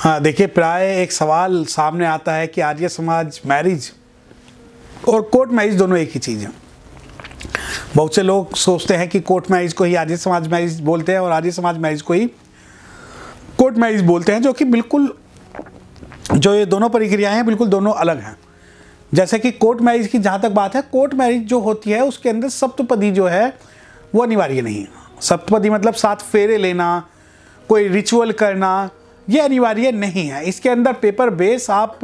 हाँ देखिए प्राय एक सवाल सामने आता है कि आर्य समाज मैरिज और कोर्ट मैरिज दोनों एक ही चीज़ है बहुत से लोग सोचते हैं कि कोर्ट मैरिज को ही आर्य समाज मैरिज बोलते हैं और आर्य समाज मैरिज को ही कोर्ट मैरिज बोलते हैं जो कि बिल्कुल जो ये दोनों प्रक्रियाएँ हैं बिल्कुल दोनों अलग हैं जैसे कि कोर्ट मैरिज की जहाँ तक बात है कोर्ट मैरिज जो होती है उसके अंदर सप्तपदी जो है वो अनिवार्य नहीं है सप्तपदी मतलब सात फेरे लेना कोई रिचुअल करना ये अनिवार्य नहीं है इसके अंदर पेपर बेस आप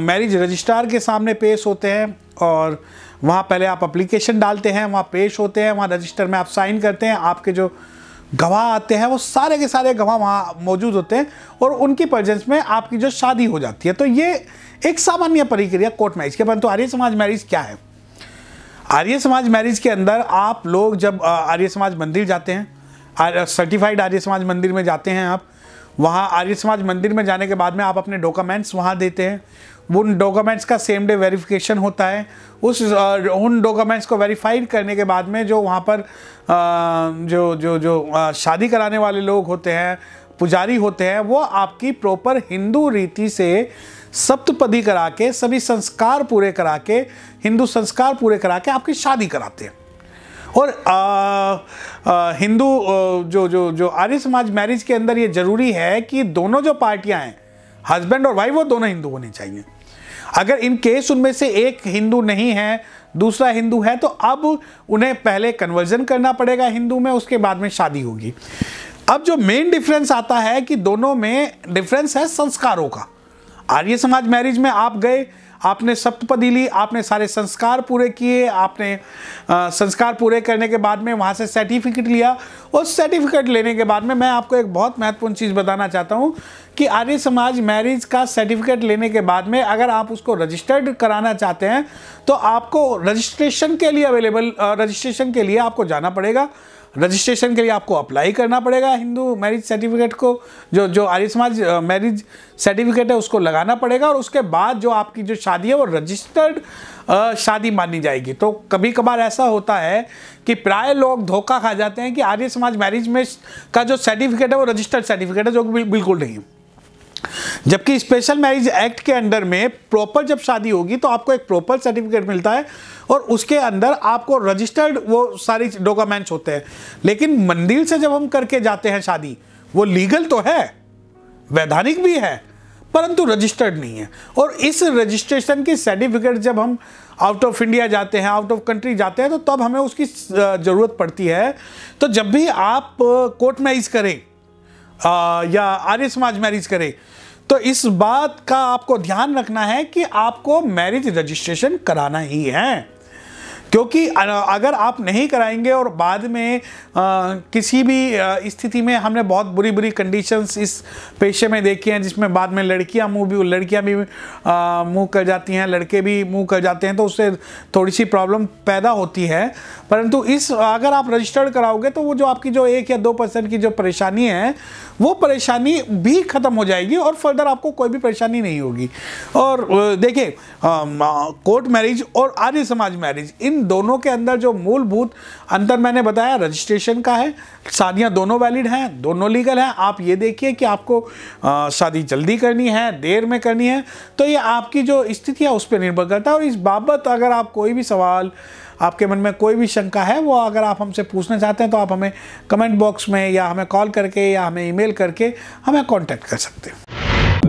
मैरिज रजिस्ट्रार के सामने पेश होते हैं और वहाँ पहले आप अप्लीकेशन डालते हैं वहाँ पेश होते हैं वहाँ रजिस्टर में आप साइन करते हैं आपके जो गवाह आते हैं वो सारे के सारे गवाह वहाँ मौजूद होते हैं और उनकी प्रजेंस में आपकी जो शादी हो जाती है तो ये एक सामान्य प्रक्रिया कोर्ट मैरिज के परंतु आर्य समाज मैरिज क्या है आर्य समाज मैरिज के अंदर आप लोग जब आर्य समाज मंदिर जाते हैं सर्टिफाइड आर्य समाज मंदिर में जाते हैं आप वहाँ आर्य समाज मंदिर में जाने के बाद में आप अपने डॉक्यूमेंट्स वहाँ देते हैं उन डॉक्यूमेंट्स का सेम डे वेरिफिकेशन होता है उस उन डॉक्यूमेंट्स को वेरीफाइड करने के बाद में जो वहाँ पर जो जो जो शादी कराने वाले लोग होते हैं पुजारी होते हैं वो आपकी प्रॉपर हिंदू रीति से सप्तपदी करा के सभी संस्कार पूरे करा के हिंदू संस्कार पूरे करा के आपकी शादी कराते हैं और आ, आ, हिंदू जो जो जो आर्य समाज मैरिज के अंदर ये जरूरी है कि दोनों जो पार्टियां हैं हस्बैंड और वाइफ वो दोनों हिंदू होने चाहिए अगर इन केस उनमें से एक हिंदू नहीं है दूसरा हिंदू है तो अब उन्हें पहले कन्वर्जन करना पड़ेगा हिंदू में उसके बाद में शादी होगी अब जो मेन डिफरेंस आता है कि दोनों में डिफरेंस है संस्कारों का आर्य समाज मैरिज में आप गए आपने सप्तपदी ली आपने सारे संस्कार पूरे किए आपने आ, संस्कार पूरे करने के बाद में वहाँ से सर्टिफिकेट लिया उस सर्टिफिकेट लेने के बाद में मैं आपको एक बहुत महत्वपूर्ण चीज़ बताना चाहता हूँ कि आर्य समाज मैरिज का सर्टिफिकेट लेने के बाद में अगर आप उसको रजिस्टर्ड कराना चाहते हैं तो आपको रजिस्ट्रेशन के लिए अवेलेबल रजिस्ट्रेशन के लिए आपको जाना पड़ेगा रजिस्ट्रेशन के लिए आपको अप्लाई करना पड़ेगा हिंदू मैरिज सर्टिफिकेट को जो जो आर्य समाज मैरिज सर्टिफिकेट है उसको लगाना पड़ेगा और उसके बाद जो आपकी जो शादी है वो रजिस्टर्ड शादी मानी जाएगी तो कभी कभार ऐसा होता है कि प्राय लोग धोखा खा जाते हैं कि आर्य समाज मैरिज में का जो सर्टिफिकेट है वो रजिस्टर्ड सर्टिफिकेट है जो बिल्कुल नहीं है जबकि स्पेशल मैरिज एक्ट के अंडर में प्रॉपर जब शादी होगी तो आपको एक प्रॉपर सर्टिफिकेट मिलता है और उसके अंदर आपको रजिस्टर्ड वो सारी डॉक्यूमेंट्स होते हैं लेकिन मंदिर से जब हम करके जाते हैं शादी वो लीगल तो है वैधानिक भी है परंतु रजिस्टर्ड नहीं है और इस रजिस्ट्रेशन की सर्टिफिकेट जब हम आउट ऑफ इंडिया जाते हैं आउट ऑफ कंट्री जाते हैं तो तब हमें उसकी ज़रूरत पड़ती है तो जब भी आप कोर्ट मैरिज करें या आर्य समाज मैरिज करें तो इस बात का आपको ध्यान रखना है कि आपको मैरिज रजिस्ट्रेशन कराना ही है क्योंकि अगर आप नहीं कराएंगे और बाद में आ, किसी भी स्थिति में हमने बहुत बुरी बुरी कंडीशंस इस पेशे में देखी हैं जिसमें बाद में लड़कियां मुंह भी लड़कियां भी मुंह कर जाती हैं लड़के भी मुंह कर जाते हैं तो उससे थोड़ी सी प्रॉब्लम पैदा होती है परंतु इस अगर आप रजिस्टर्ड कराओगे तो वो जो आपकी जो एक या दो परसेंट की जो परेशानी है वो परेशानी भी ख़त्म हो जाएगी और फर्दर आपको कोई भी परेशानी नहीं होगी और देखिए कोर्ट मैरिज और आर्य समाज मैरिज इन दोनों के अंदर जो मूलभूत अंतर मैंने बताया रजिस्ट्रेशन का है शादियाँ दोनों वैलिड हैं दोनों लीगल हैं आप ये देखिए कि आपको शादी जल्दी करनी है देर में करनी है तो ये आपकी जो स्थिति है उस पर निर्भर करता है और इस बाबत अगर आप कोई भी सवाल आपके मन में कोई भी शंका है वो अगर आप हमसे पूछना चाहते हैं तो आप हमें कमेंट बॉक्स में या हमें कॉल करके या हमें ईमेल करके हमें कॉन्टैक्ट कर सकते हैं